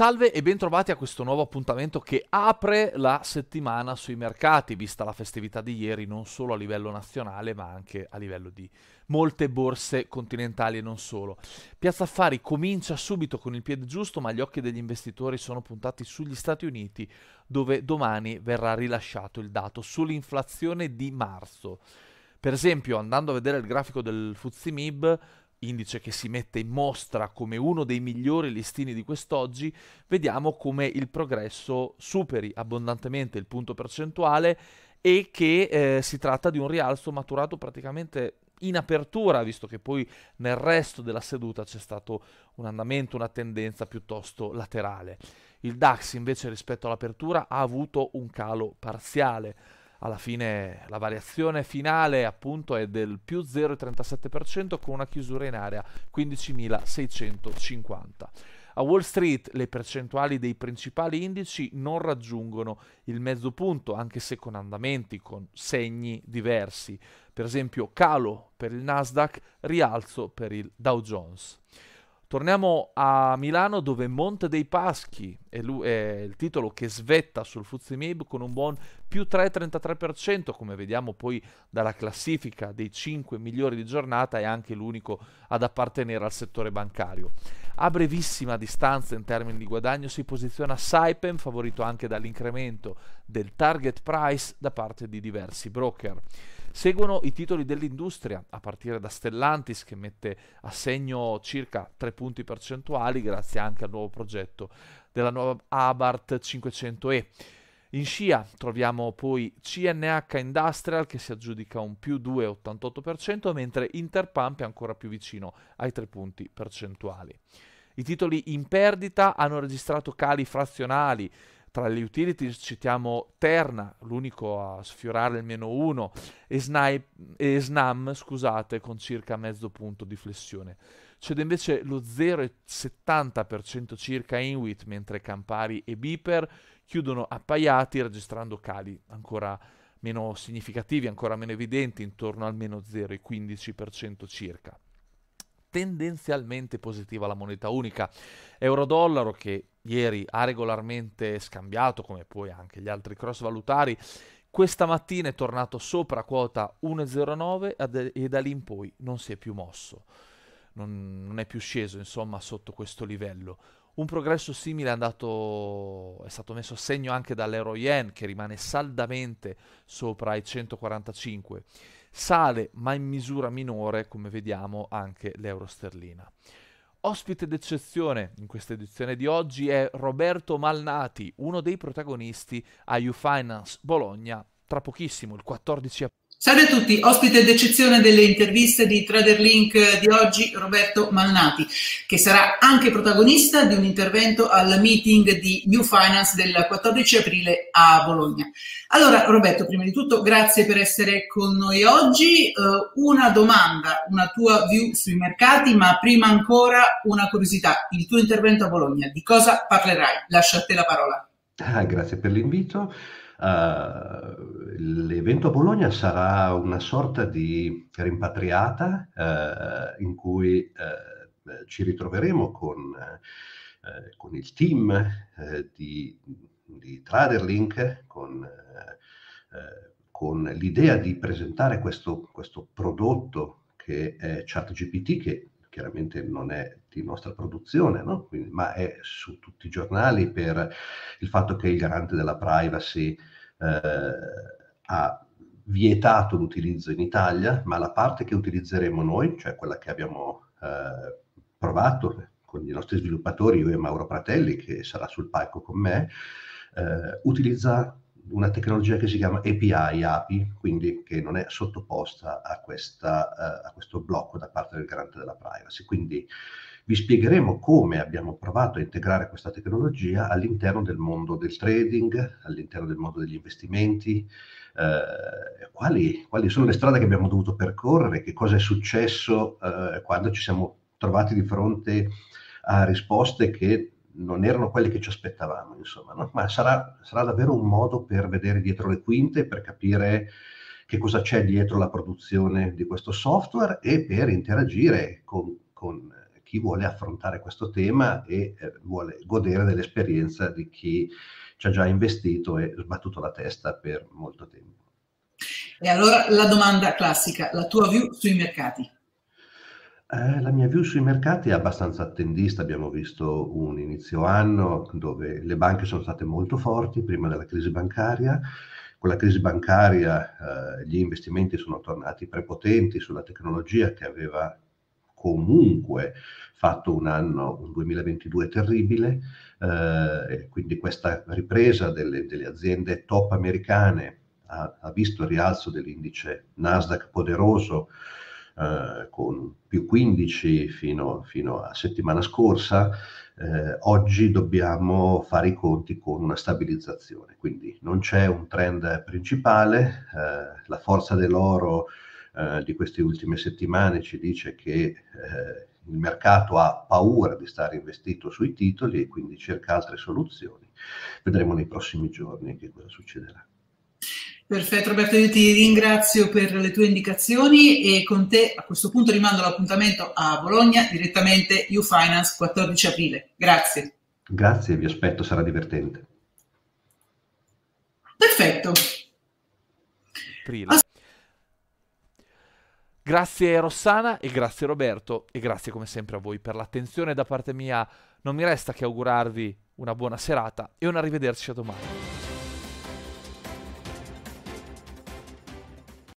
Salve e bentrovati a questo nuovo appuntamento che apre la settimana sui mercati, vista la festività di ieri non solo a livello nazionale ma anche a livello di molte borse continentali e non solo. Piazza Affari comincia subito con il piede giusto ma gli occhi degli investitori sono puntati sugli Stati Uniti dove domani verrà rilasciato il dato sull'inflazione di marzo. Per esempio andando a vedere il grafico del Fuzzi Mib indice che si mette in mostra come uno dei migliori listini di quest'oggi, vediamo come il progresso superi abbondantemente il punto percentuale e che eh, si tratta di un rialzo maturato praticamente in apertura, visto che poi nel resto della seduta c'è stato un andamento, una tendenza piuttosto laterale. Il DAX invece rispetto all'apertura ha avuto un calo parziale alla fine la variazione finale appunto è del più 0,37% con una chiusura in area 15.650. A Wall Street le percentuali dei principali indici non raggiungono il mezzo punto, anche se con andamenti, con segni diversi. Per esempio calo per il Nasdaq, rialzo per il Dow Jones. Torniamo a Milano dove Monte dei Paschi è, lui, è il titolo che svetta sul Fuzimib con un buon più 3,33% come vediamo poi dalla classifica dei 5 migliori di giornata è anche l'unico ad appartenere al settore bancario. A brevissima distanza in termini di guadagno si posiziona Saipem favorito anche dall'incremento del target price da parte di diversi broker. Seguono i titoli dell'industria, a partire da Stellantis che mette a segno circa 3 punti percentuali grazie anche al nuovo progetto della nuova Abart 500E. In scia troviamo poi CNH Industrial che si aggiudica un più 2,88%, mentre Interpump è ancora più vicino ai 3 punti percentuali. I titoli in perdita hanno registrato cali frazionali tra le utility citiamo Terna, l'unico a sfiorare il meno 1, e, e Snam scusate, con circa mezzo punto di flessione. Cede invece lo 0,70% circa Inuit, mentre Campari e Biper chiudono appaiati registrando cali ancora meno significativi, ancora meno evidenti, intorno al meno 0,15% circa tendenzialmente positiva la moneta unica. Euro-dollaro che ieri ha regolarmente scambiato, come poi anche gli altri cross valutari, questa mattina è tornato sopra quota 1,09 e da lì in poi non si è più mosso, non, non è più sceso insomma sotto questo livello. Un progresso simile è, andato, è stato messo a segno anche dall'Euro Yen che rimane saldamente sopra i 145. Sale ma in misura minore come vediamo anche l'euro sterlina. Ospite d'eccezione in questa edizione di oggi è Roberto Malnati, uno dei protagonisti a UFinance Bologna tra pochissimo, il 14 aprile. Salve a tutti, ospite d'eccezione delle interviste di TraderLink di oggi, Roberto Malnati, che sarà anche protagonista di un intervento al meeting di New Finance del 14 aprile a Bologna. Allora, Roberto, prima di tutto, grazie per essere con noi oggi. Uh, una domanda, una tua view sui mercati, ma prima ancora una curiosità. Il tuo intervento a Bologna, di cosa parlerai? Lascia a te la parola. Ah, grazie per l'invito. Eh, l'evento a Bologna sarà una sorta di rimpatriata uh, in cui uh, ci ritroveremo con, con il team di, di, Traderlink, con, con, l'idea di presentare questo, questo prodotto che è ChatGPT, che chiaramente non è di nostra produzione, no? Quindi, ma è su tutti i giornali per il fatto che il garante della privacy eh, ha vietato l'utilizzo in Italia, ma la parte che utilizzeremo noi, cioè quella che abbiamo eh, provato con i nostri sviluppatori, io e Mauro Pratelli, che sarà sul palco con me, eh, utilizza una tecnologia che si chiama API, API, quindi che non è sottoposta a, questa, uh, a questo blocco da parte del garante della privacy. Quindi vi spiegheremo come abbiamo provato a integrare questa tecnologia all'interno del mondo del trading, all'interno del mondo degli investimenti, eh, quali, quali, sono le strade che abbiamo dovuto percorrere, che cosa è successo eh, quando ci siamo trovati di fronte a risposte che non erano quelli che ci aspettavamo, insomma, no? ma sarà, sarà, davvero un modo per vedere dietro le quinte, per capire che cosa c'è dietro la produzione di questo software e per interagire con, con chi vuole affrontare questo tema e eh, vuole godere dell'esperienza di chi ci ha già investito e sbattuto la testa per molto tempo. E allora la domanda classica, la tua view sui mercati? Eh, la mia view sui mercati è abbastanza attendista, abbiamo visto un inizio anno dove le banche sono state molto forti prima della crisi bancaria, con la crisi bancaria eh, gli investimenti sono tornati prepotenti sulla tecnologia che aveva comunque fatto un anno, un 2022 terribile, eh, quindi questa ripresa delle, delle aziende top americane ha, ha visto il rialzo dell'indice Nasdaq poderoso eh, con più 15 fino, fino a settimana scorsa, eh, oggi dobbiamo fare i conti con una stabilizzazione, quindi non c'è un trend principale, eh, la forza dell'oro eh, di queste ultime settimane ci dice che eh, il mercato ha paura di stare investito sui titoli e quindi cerca altre soluzioni. Vedremo nei prossimi giorni che cosa succederà. Perfetto Roberto, io ti ringrazio per le tue indicazioni e con te a questo punto rimando l'appuntamento a Bologna direttamente UFinance 14 aprile. Grazie. Grazie, vi aspetto, sarà divertente. Perfetto. As- grazie Rossana e grazie Roberto e grazie come sempre a voi per l'attenzione da parte mia. Non mi resta che augurarvi una buona serata e un arrivederci a domani.